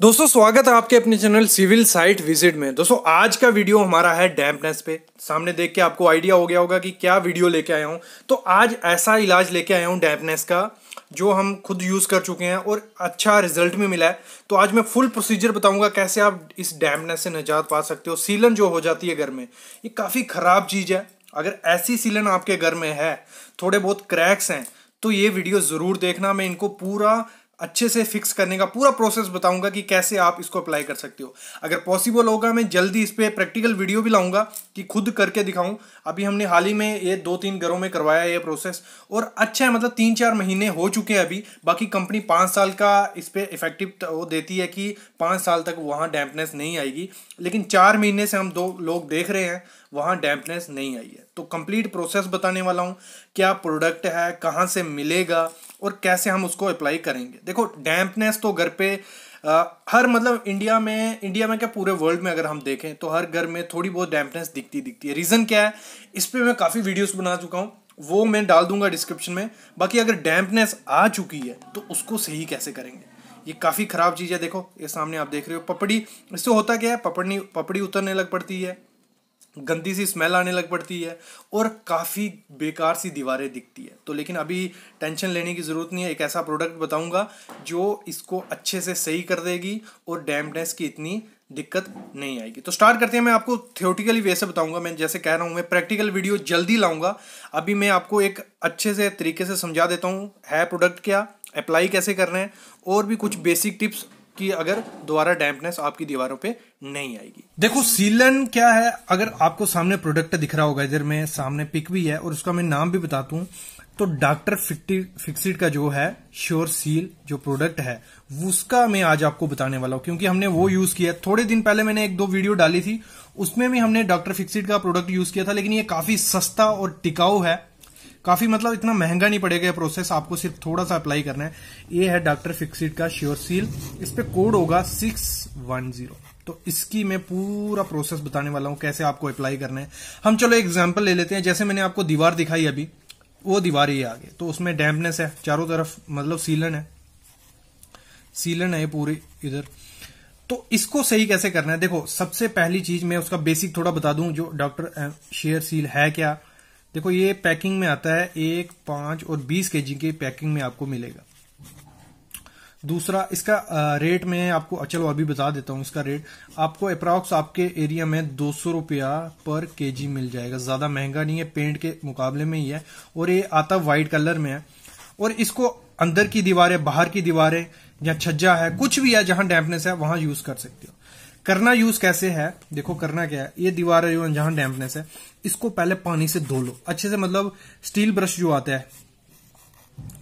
दोस्तों स्वागत है आपके अपने चैनल सिविल साइट विजिट में दोस्तों आज का वीडियो हमारा है डैम्पनेस पे सामने देख के आपको आइडिया हो गया होगा कि क्या वीडियो लेके आया हूँ तो आज ऐसा इलाज लेके आया हूँ डैम्पनेस का जो हम खुद यूज़ कर चुके हैं और अच्छा रिजल्ट भी मिला है तो आज मैं फुल प्रोसीजर बताऊंगा कैसे आप इस डैम्पनेस से निजात पा सकते हो सीलन जो हो जाती है घर में ये काफ़ी ख़राब चीज़ है अगर ऐसी सीलन आपके घर में है थोड़े बहुत क्रैक्स हैं तो ये वीडियो ज़रूर देखना मैं इनको पूरा अच्छे से फिक्स करने का पूरा प्रोसेस बताऊंगा कि कैसे आप इसको अप्लाई कर सकते हो अगर पॉसिबल होगा मैं जल्दी इस पर प्रैक्टिकल वीडियो भी लाऊंगा कि खुद करके दिखाऊं अभी हमने हाल ही में ये दो तीन घरों में करवाया है ये प्रोसेस और अच्छा है मतलब तीन चार महीने हो चुके हैं अभी बाकी कंपनी पाँच साल का इस पर इफेक्टिव वो देती है कि पाँच साल तक वहाँ डैम्पनेस नहीं आएगी लेकिन चार महीने से हम दो लोग देख रहे हैं वहाँ डैम्पनेस नहीं आई है तो कंप्लीट प्रोसेस बताने वाला हूँ क्या प्रोडक्ट है कहाँ से मिलेगा और कैसे हम उसको अप्लाई करेंगे देखो डैम्पनेस तो घर पे आ, हर मतलब इंडिया में इंडिया में क्या पूरे वर्ल्ड में अगर हम देखें तो हर घर में थोड़ी बहुत डैम्पनेस दिखती दिखती है रीज़न क्या है इस पर मैं काफ़ी वीडियोस बना चुका हूँ वो मैं डाल दूंगा डिस्क्रिप्शन में बाकी अगर डैम्पनेस आ चुकी है तो उसको सही कैसे करेंगे ये काफ़ी ख़राब चीज़ है देखो ये सामने आप देख रहे हो पपड़ी इससे होता क्या है पपड़ी पपड़ी उतरने लग पड़ती है गंदी सी स्मेल आने लग पड़ती है और काफ़ी बेकार सी दीवारें दिखती है तो लेकिन अभी टेंशन लेने की ज़रूरत नहीं है एक ऐसा प्रोडक्ट बताऊंगा जो इसको अच्छे से सही कर देगी और डैम्पनेस की इतनी दिक्कत नहीं आएगी तो स्टार्ट करते हैं मैं आपको थियोटिकली वे से बताऊंगा मैं जैसे कह रहा हूँ मैं प्रैक्टिकल वीडियो जल्दी लाऊंगा अभी मैं आपको एक अच्छे से तरीके से समझा देता हूँ है प्रोडक्ट क्या अप्लाई कैसे कर रहे हैं और भी कुछ बेसिक टिप्स कि अगर दोबारा डैम्पनेस आपकी दीवारों पे नहीं आएगी देखो सीलन क्या है अगर आपको सामने प्रोडक्ट दिख रहा होगा इधर में सामने पिक भी है और उसका मैं नाम भी बता दू तो डॉक्टर फिक्सिड का जो है श्योर सील जो प्रोडक्ट है उसका मैं आज आपको बताने वाला हूँ क्योंकि हमने वो यूज किया थोड़े दिन पहले मैंने एक दो वीडियो डाली थी उसमें भी हमने डॉक्टर फिक्सिड का प्रोडक्ट यूज किया था लेकिन ये काफी सस्ता और टिकाऊ है काफी मतलब इतना महंगा नहीं पड़ेगा यह प्रोसेस आपको सिर्फ थोड़ा सा अप्लाई करना है ये है डॉक्टर फिक्सिट का श्योर सील इस पर कोड होगा सिक्स वन जीरो तो इसकी मैं पूरा प्रोसेस बताने वाला हूं कैसे आपको अप्लाई करना है हम चलो एग्जाम्पल ले लेते हैं जैसे मैंने आपको दीवार दिखाई अभी वो दीवार ही आगे तो उसमें डैम्पनेस है चारों तरफ मतलब सीलन है सीलन है ये पूरी इधर तो इसको सही कैसे करना है देखो सबसे पहली चीज मैं उसका बेसिक थोड़ा बता दूं जो डॉक्टर शेयर सील है क्या देखो ये पैकिंग में आता है एक पांच और बीस के जी के पैकिंग में आपको मिलेगा दूसरा इसका रेट में आपको चलो अभी बता देता हूं इसका रेट आपको अप्रॉक्स आपके एरिया में दो सौ रुपया पर केजी मिल जाएगा ज्यादा महंगा नहीं है पेंट के मुकाबले में ही है और ये आता वाइट कलर में है और इसको अंदर की दीवारें बाहर की दीवारें या छज्जा है कुछ भी है जहां डैम्पनेस है वहां यूज कर सकते हो करना यूज कैसे है देखो करना क्या है ये दीवार है जो अनजान डैम्पनेस है इसको पहले पानी से धो लो अच्छे से मतलब स्टील ब्रश जो आता है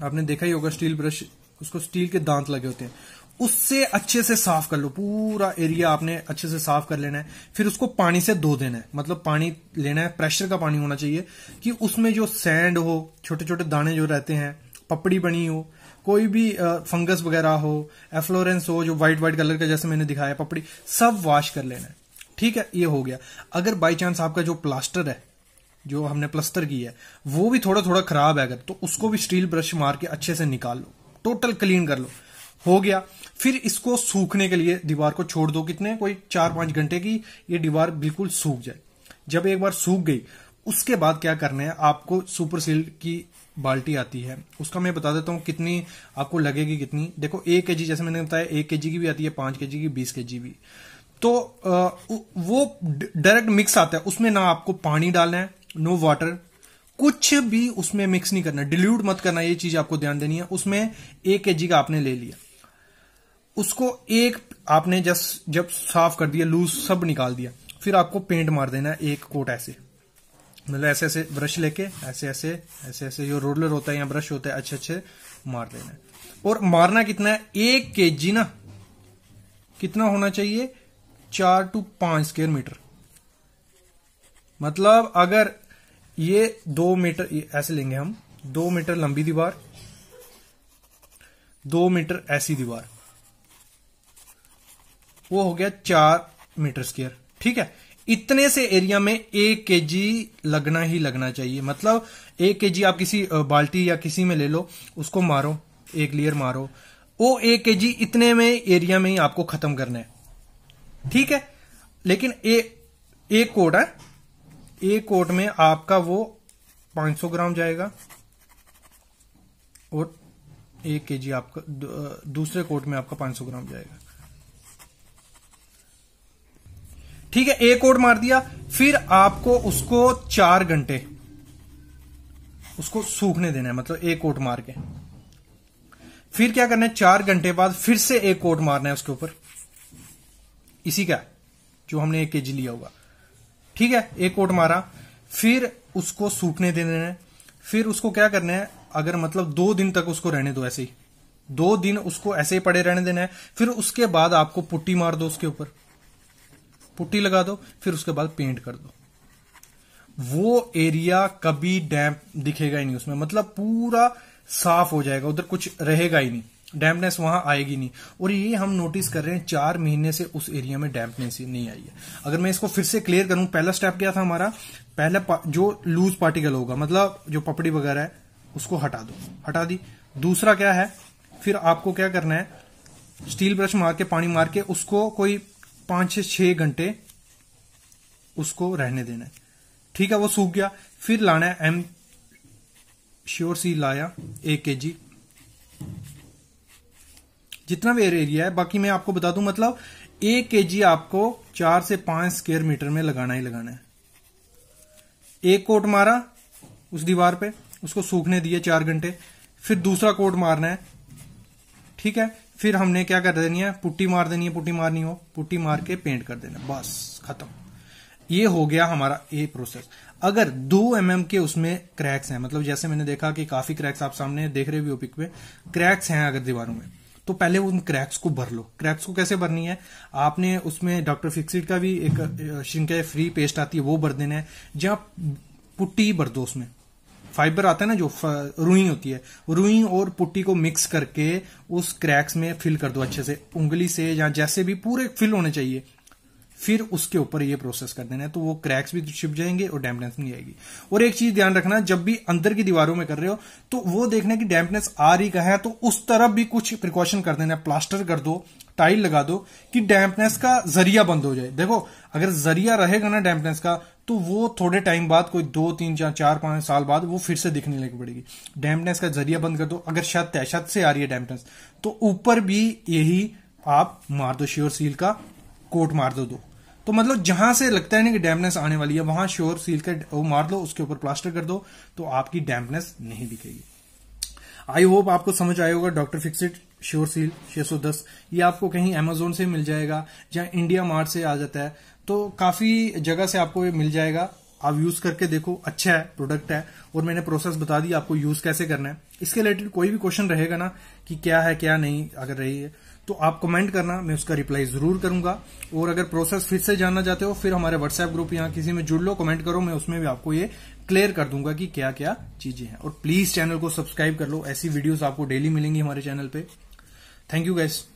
आपने देखा ही होगा स्टील ब्रश उसको स्टील के दांत लगे होते हैं उससे अच्छे से साफ कर लो पूरा एरिया आपने अच्छे से साफ कर लेना है फिर उसको पानी से धो देना है मतलब पानी लेना है प्रेशर का पानी होना चाहिए कि उसमें जो सैंड हो छोटे छोटे दाने जो रहते हैं पपड़ी बनी हो कोई भी फंगस वगैरह हो एफ्लोरेंस हो जो व्हाइट व्हाइट कलर का जैसे मैंने दिखाया पपड़ी सब वॉश कर लेना है ठीक है ये हो गया अगर बाई चांस आपका जो प्लास्टर है जो हमने प्लस्तर किया है वो भी थोड़ा थोड़ा खराब है अगर तो उसको भी स्टील ब्रश मार के अच्छे से निकाल लो टोटल क्लीन कर लो हो गया फिर इसको सूखने के लिए दीवार को छोड़ दो कितने कोई चार पांच घंटे की ये दीवार बिल्कुल सूख जाए जब एक बार सूख गई उसके बाद क्या करना है आपको सुपर सील की बाल्टी आती है उसका मैं बता देता हूँ कितनी आपको लगेगी कितनी देखो एक के जैसे मैंने बताया एक के की भी आती है पांच के की बीस के भी तो वो डायरेक्ट मिक्स आता है उसमें ना आपको पानी डालना है नो वाटर कुछ भी उसमें मिक्स नहीं करना डिल्यूट मत करना ये चीज आपको ध्यान देनी है उसमें एक के का आपने ले लिया उसको एक आपने जब जब साफ कर दिया लूज सब निकाल दिया फिर आपको पेंट मार देना है एक कोट ऐसे मतलब ऐसे ऐसे ब्रश लेके ऐसे ऐसे ऐसे ऐसे जो रोलर होता है या ब्रश होता है अच्छे अच्छे मार देना है और मारना कितना है एक के जी ना कितना होना चाहिए चार टू पांच स्क्वेयर मीटर मतलब अगर ये दो मीटर ऐसे लेंगे हम दो मीटर लंबी दीवार दो मीटर ऐसी दीवार वो हो गया चार मीटर स्क्वेयर ठीक है इतने से एरिया में एक के जी लगना ही लगना चाहिए मतलब एक के जी आप किसी बाल्टी या किसी में ले लो उसको मारो एक लेयर मारो वो एक के जी इतने में एरिया में ही आपको खत्म करना है ठीक है लेकिन ए, एक कोट है एक कोट में आपका वो 500 ग्राम जाएगा और एक के जी आपका दूसरे कोट में आपका 500 ग्राम जाएगा ठीक है एक कोड मार दिया फिर आपको उसको चार घंटे उसको सूखने देना है मतलब एक कोट मार के फिर क्या करना है चार घंटे बाद फिर से एक कोट मारना है उसके ऊपर इसी का जो हमने एक के जी लिया होगा ठीक है एक कोट मारा फिर उसको सूखने दे देना है फिर उसको क्या करना है अगर मतलब दो दिन तक उसको रहने दो ऐसे ही दो दिन उसको ऐसे ही पड़े रहने देना है फिर उसके बाद आपको पुट्टी मार दो उसके ऊपर पुट्टी लगा दो फिर उसके बाद पेंट कर दो वो एरिया कभी डैम्प दिखेगा ही नहीं उसमें मतलब पूरा साफ हो जाएगा उधर कुछ रहेगा ही नहीं डैम्पनेस वहां आएगी नहीं और ये हम नोटिस कर रहे हैं चार महीने से उस एरिया में डैम्पनेस नहीं आई है अगर मैं इसको फिर से क्लियर करूं पहला स्टेप क्या था हमारा पहला जो लूज पार्टिकल होगा मतलब जो पपड़ी वगैरह है उसको हटा दो हटा दी दूसरा क्या है फिर आपको क्या करना है स्टील ब्रश मार के पानी मार के उसको कोई पांच से छह घंटे उसको रहने देना है ठीक है वो सूख गया फिर लाना है एम श्योर सी लाया एक के जी जितना भी एरिया है बाकी मैं आपको बता दूं मतलब एक के जी आपको चार से पांच स्क्वेयर मीटर में लगाना ही लगाना है एक कोट मारा उस दीवार पे उसको सूखने दिए चार घंटे फिर दूसरा कोट मारना है ठीक है फिर हमने क्या कर देनी है पुट्टी मार देनी है पुट्टी मारनी हो पुट्टी मार के पेंट कर देना बस खत्म ये हो गया हमारा ये प्रोसेस अगर दो एम mm के उसमें क्रैक्स हैं मतलब जैसे मैंने देखा कि काफी क्रैक्स आप सामने देख रहे हो पिक में क्रैक्स हैं अगर दीवारों में तो पहले उन क्रैक्स को भर लो क्रैक्स को कैसे भरनी है आपने उसमें डॉक्टर फिक्सिड का भी एक श्रृंखला फ्री पेस्ट आती है वो भर देना है जहां पुट्टी भर दो उसमें फाइबर आता है ना जो रुई होती है रुई और पुट्टी को मिक्स करके उस क्रैक्स में फिल कर दो अच्छे से उंगली से या जैसे भी पूरे फिल होने चाहिए फिर उसके ऊपर ये प्रोसेस कर देना है तो वो क्रैक्स भी छिप जाएंगे और डैम्पनेस नहीं आएगी और एक चीज ध्यान रखना जब भी अंदर की दीवारों में कर रहे हो तो वो देखना कि डैम्पनेस आ रही कहा है तो उस तरफ भी कुछ प्रिकॉशन कर देना प्लास्टर कर दो टाइल लगा दो कि डैम्पनेस का जरिया बंद हो जाए देखो अगर जरिया रहेगा ना डैम्पनेस का तो वो थोड़े टाइम बाद कोई दो तीन चार चार पांच साल बाद वो फिर से दिखने लग पड़ेगी डैम्पनेस का जरिया बंद कर दो अगर छत है छत से आ रही है डैम्पनेस तो ऊपर भी यही आप मार दो श्योर सील का कोट मार दो दो तो मतलब जहां से लगता है ना कि डैम्पनेस आने वाली है वहां श्योर सील का वो मार दो उसके ऊपर प्लास्टर कर दो तो आपकी डैम्पनेस नहीं दिखेगी आई होप आपको समझ आए होगा डॉक्टर फिक्सिट श्योर सील 610 ये आपको कहीं अमेजोन से मिल जाएगा या इंडिया मार्ट से आ जाता है तो काफी जगह से आपको ये मिल जाएगा आप यूज करके देखो अच्छा है प्रोडक्ट है और मैंने प्रोसेस बता दी आपको यूज कैसे करना है इसके रिलेटेड कोई भी क्वेश्चन रहेगा ना कि क्या है क्या नहीं अगर रही है तो आप कमेंट करना मैं उसका रिप्लाई जरूर करूंगा और अगर प्रोसेस फिर से जानना चाहते हो फिर हमारे व्हाट्सएप ग्रुप यहाँ किसी में जुड़ लो कमेंट करो मैं उसमें भी आपको ये क्लियर कर दूंगा कि क्या क्या चीजें हैं और प्लीज चैनल को सब्सक्राइब कर लो ऐसी वीडियोस आपको डेली मिलेंगी हमारे चैनल पे थैंक यू गैस